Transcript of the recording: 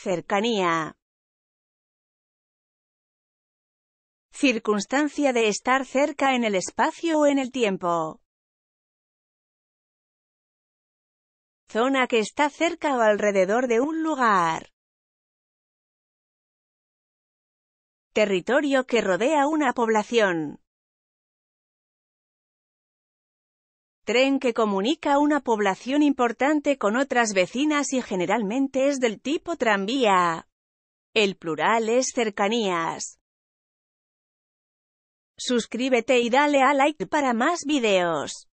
cercanía. Circunstancia de estar cerca en el espacio o en el tiempo. Zona que está cerca o alrededor de un lugar. Territorio que rodea una población. Tren que comunica una población importante con otras vecinas y generalmente es del tipo tranvía. El plural es cercanías. Suscríbete y dale a like para más videos.